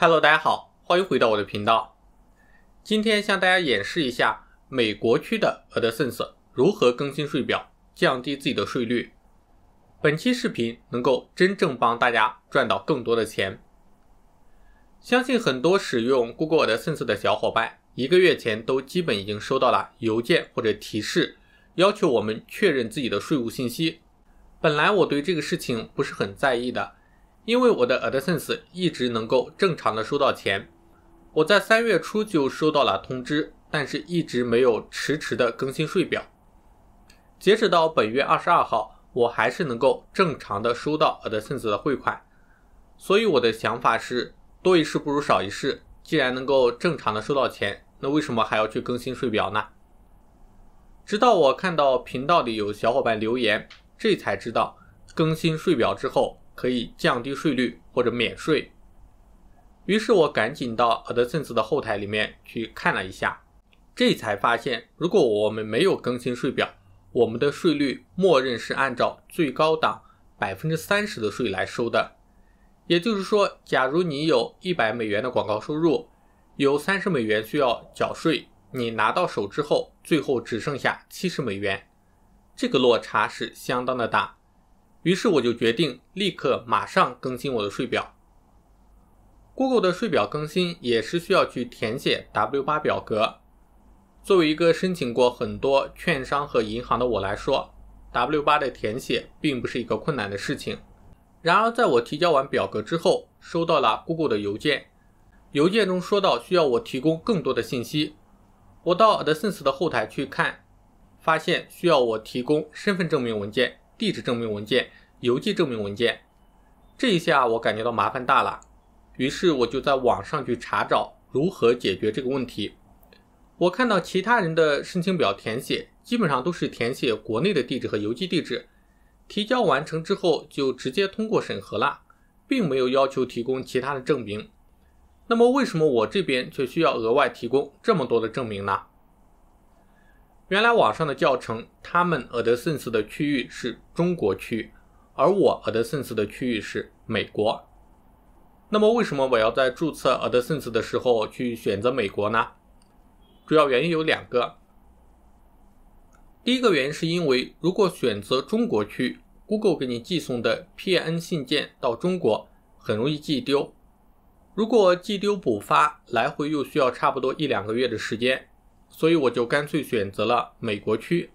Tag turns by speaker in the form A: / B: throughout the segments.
A: Hello，大家好，欢迎回到我的频道。今天向大家演示一下美国区的 a d s e n s e 如何更新税表，降低自己的税率。本期视频能够真正帮大家赚到更多的钱。相信很多使用 Google a d s e n s e 的小伙伴，一个月前都基本已经收到了邮件或者提示，要求我们确认自己的税务信息。本来我对这个事情不是很在意的。因为我的 AdSense 一直能够正常的收到钱，我在三月初就收到了通知，但是一直没有迟迟的更新税表。截止到本月二十二号，我还是能够正常的收到 AdSense 的汇款。所以我的想法是多一事不如少一事，既然能够正常的收到钱，那为什么还要去更新税表呢？直到我看到频道里有小伙伴留言，这才知道更新税表之后。可以降低税率或者免税。于是我赶紧到 AdSense 的后台里面去看了一下，这才发现，如果我们没有更新税表，我们的税率默认是按照最高档百分之三十的税来收的。也就是说，假如你有一百美元的广告收入，有三十美元需要缴税，你拿到手之后，最后只剩下七十美元，这个落差是相当的大。于是我就决定立刻马上更新我的税表。Google 的税表更新也是需要去填写 W 八表格。作为一个申请过很多券商和银行的我来说，W 八的填写并不是一个困难的事情。然而，在我提交完表格之后，收到了 Google 的邮件，邮件中说到需要我提供更多的信息。我到 AdSense 的后台去看，发现需要我提供身份证明文件。地址证明文件、邮寄证明文件，这一下我感觉到麻烦大了。于是我就在网上去查找如何解决这个问题。我看到其他人的申请表填写，基本上都是填写国内的地址和邮寄地址，提交完成之后就直接通过审核了，并没有要求提供其他的证明。那么为什么我这边却需要额外提供这么多的证明呢？原来网上的教程，他们 AdSense 的区域是中国区而我 AdSense 的区域是美国。那么为什么我要在注册 AdSense 的时候去选择美国呢？主要原因有两个。第一个原因是因为如果选择中国区，Google 给你寄送的 p n 信件到中国很容易寄丢，如果寄丢补发，来回又需要差不多一两个月的时间。所以我就干脆选择了美国区，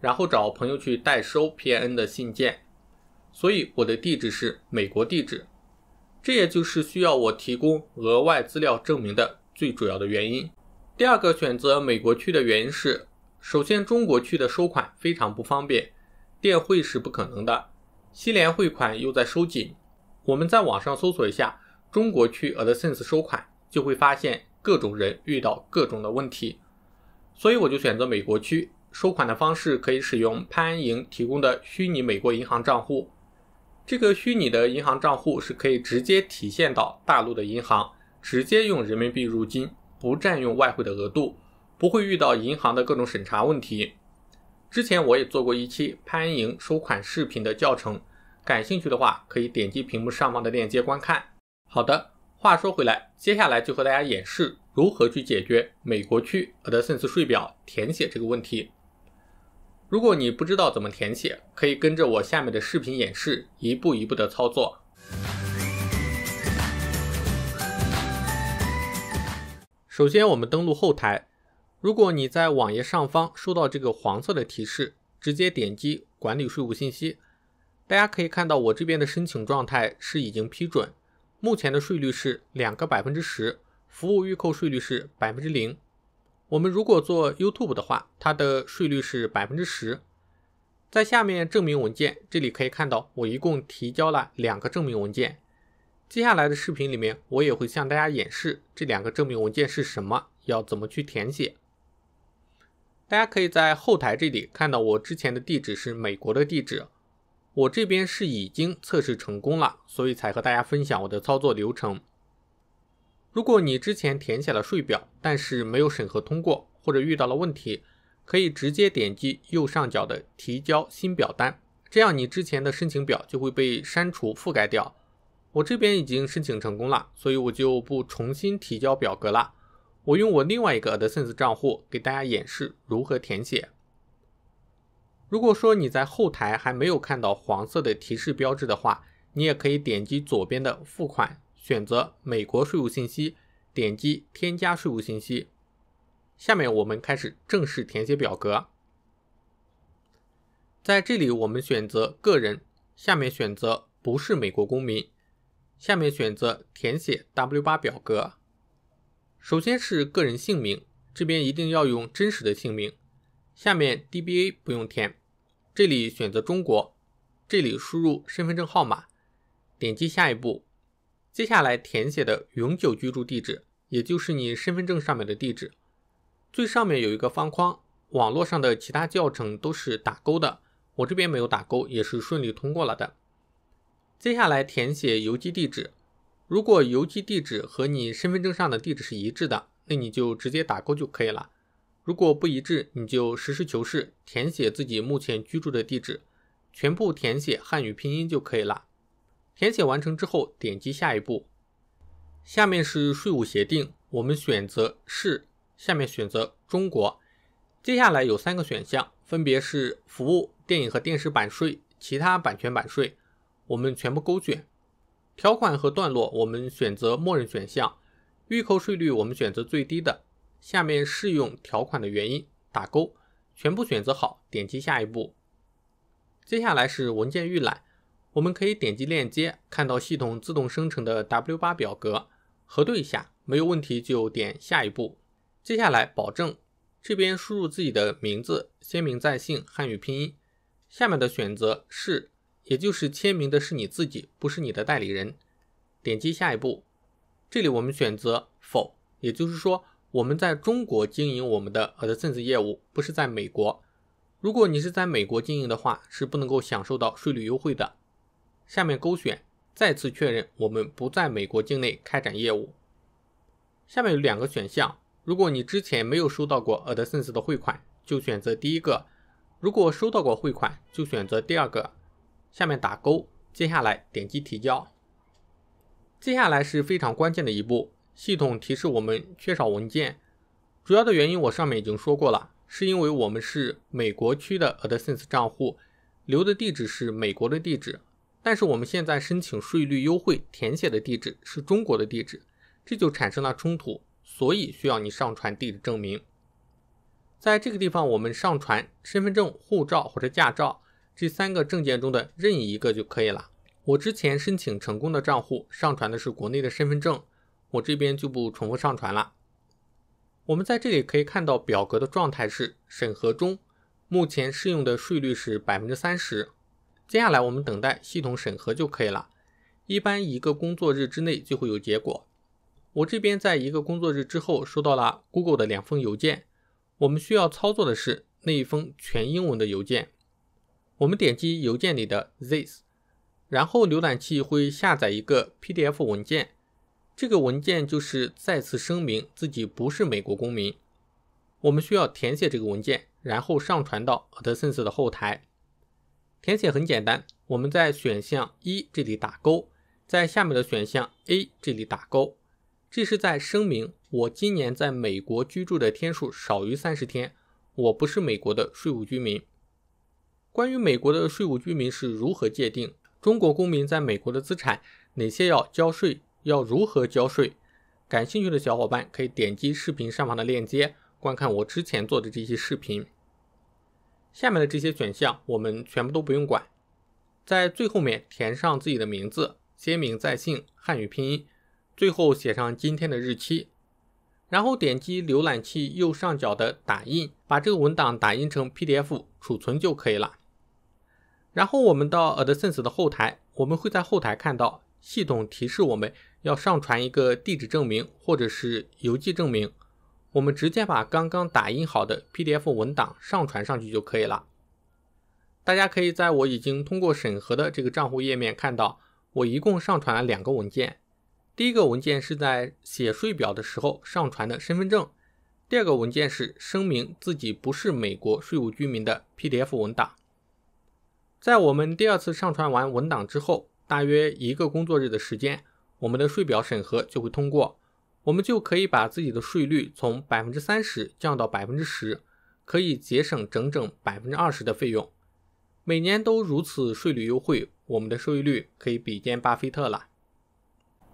A: 然后找朋友去代收 PIN 的信件。所以我的地址是美国地址，这也就是需要我提供额外资料证明的最主要的原因。第二个选择美国区的原因是，首先中国区的收款非常不方便，电汇是不可能的，西联汇款又在收紧。我们在网上搜索一下中国区 AdSense 收款，就会发现各种人遇到各种的问题。所以我就选择美国区收款的方式，可以使用潘莹提供的虚拟美国银行账户。这个虚拟的银行账户是可以直接提现到大陆的银行，直接用人民币入金，不占用外汇的额度，不会遇到银行的各种审查问题。之前我也做过一期潘莹收款视频的教程，感兴趣的话可以点击屏幕上方的链接观看。好的，话说回来，接下来就和大家演示。如何去解决美国区 AdSense 税表填写这个问题？如果你不知道怎么填写，可以跟着我下面的视频演示，一步一步的操作。首先，我们登录后台。如果你在网页上方收到这个黄色的提示，直接点击管理税务信息。大家可以看到，我这边的申请状态是已经批准，目前的税率是两个百分之十。服务预扣税率是百分之零，我们如果做 YouTube 的话，它的税率是百分之十。在下面证明文件这里可以看到，我一共提交了两个证明文件。接下来的视频里面，我也会向大家演示这两个证明文件是什么，要怎么去填写。大家可以在后台这里看到，我之前的地址是美国的地址，我这边是已经测试成功了，所以才和大家分享我的操作流程。如果你之前填写了税表，但是没有审核通过或者遇到了问题，可以直接点击右上角的提交新表单，这样你之前的申请表就会被删除覆盖掉。我这边已经申请成功了，所以我就不重新提交表格了。我用我另外一个 Adsense 账户给大家演示如何填写。如果说你在后台还没有看到黄色的提示标志的话，你也可以点击左边的付款。选择美国税务信息，点击添加税务信息。下面我们开始正式填写表格。在这里我们选择个人，下面选择不是美国公民，下面选择填写 W 八表格。首先是个人姓名，这边一定要用真实的姓名。下面 DBA 不用填，这里选择中国，这里输入身份证号码，点击下一步。接下来填写的永久居住地址，也就是你身份证上面的地址。最上面有一个方框，网络上的其他教程都是打勾的，我这边没有打勾，也是顺利通过了的。接下来填写邮寄地址，如果邮寄地址和你身份证上的地址是一致的，那你就直接打勾就可以了。如果不一致，你就实事求是填写自己目前居住的地址，全部填写汉语拼音就可以了。填写完成之后，点击下一步。下面是税务协定，我们选择是，下面选择中国。接下来有三个选项，分别是服务、电影和电视版税、其他版权版税，我们全部勾选。条款和段落我们选择默认选项，预扣税率我们选择最低的。下面适用条款的原因打勾，全部选择好，点击下一步。接下来是文件预览。我们可以点击链接，看到系统自动生成的 W8 表格，核对一下，没有问题就点下一步。接下来保证这边输入自己的名字，签名在姓，汉语拼音。下面的选择是，也就是签名的是你自己，不是你的代理人。点击下一步，这里我们选择否，也就是说我们在中国经营我们的 a d s e n s e 业务，不是在美国。如果你是在美国经营的话，是不能够享受到税率优惠的。下面勾选，再次确认我们不在美国境内开展业务。下面有两个选项，如果你之前没有收到过 Adsense 的汇款，就选择第一个；如果收到过汇款，就选择第二个。下面打勾，接下来点击提交。接下来是非常关键的一步，系统提示我们缺少文件，主要的原因我上面已经说过了，是因为我们是美国区的 Adsense 账户，留的地址是美国的地址。但是我们现在申请税率优惠填写的地址是中国的地址，这就产生了冲突，所以需要你上传地址证明。在这个地方，我们上传身份证、护照或者驾照这三个证件中的任意一个就可以了。我之前申请成功的账户上传的是国内的身份证，我这边就不重复上传了。我们在这里可以看到表格的状态是审核中，目前适用的税率是百分之三十。接下来我们等待系统审核就可以了，一般一个工作日之内就会有结果。我这边在一个工作日之后收到了 Google 的两封邮件，我们需要操作的是那一封全英文的邮件。我们点击邮件里的 This，然后浏览器会下载一个 PDF 文件，这个文件就是再次声明自己不是美国公民。我们需要填写这个文件，然后上传到 a u d s e n c e 的后台。填写很简单，我们在选项一这里打勾，在下面的选项 A 这里打勾，这是在声明我今年在美国居住的天数少于三十天，我不是美国的税务居民。关于美国的税务居民是如何界定，中国公民在美国的资产哪些要交税，要如何交税，感兴趣的小伙伴可以点击视频上方的链接观看我之前做的这些视频。下面的这些选项我们全部都不用管，在最后面填上自己的名字，先名再姓，汉语拼音，最后写上今天的日期，然后点击浏览器右上角的打印，把这个文档打印成 PDF，储存就可以了。然后我们到 AdSense 的后台，我们会在后台看到系统提示我们要上传一个地址证明或者是邮寄证明。我们直接把刚刚打印好的 PDF 文档上传上去就可以了。大家可以在我已经通过审核的这个账户页面看到，我一共上传了两个文件。第一个文件是在写税表的时候上传的身份证，第二个文件是声明自己不是美国税务居民的 PDF 文档。在我们第二次上传完文档之后，大约一个工作日的时间，我们的税表审核就会通过。我们就可以把自己的税率从百分之三十降到百分之十，可以节省整整百分之二十的费用。每年都如此税率优惠，我们的收益率可以比肩巴菲特了。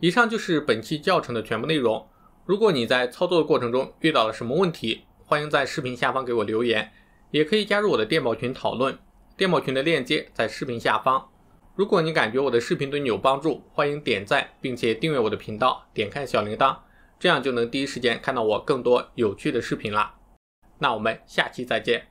A: 以上就是本期教程的全部内容。如果你在操作的过程中遇到了什么问题，欢迎在视频下方给我留言，也可以加入我的电报群讨论。电报群的链接在视频下方。如果你感觉我的视频对你有帮助，欢迎点赞并且订阅我的频道，点开小铃铛。这样就能第一时间看到我更多有趣的视频啦！那我们下期再见。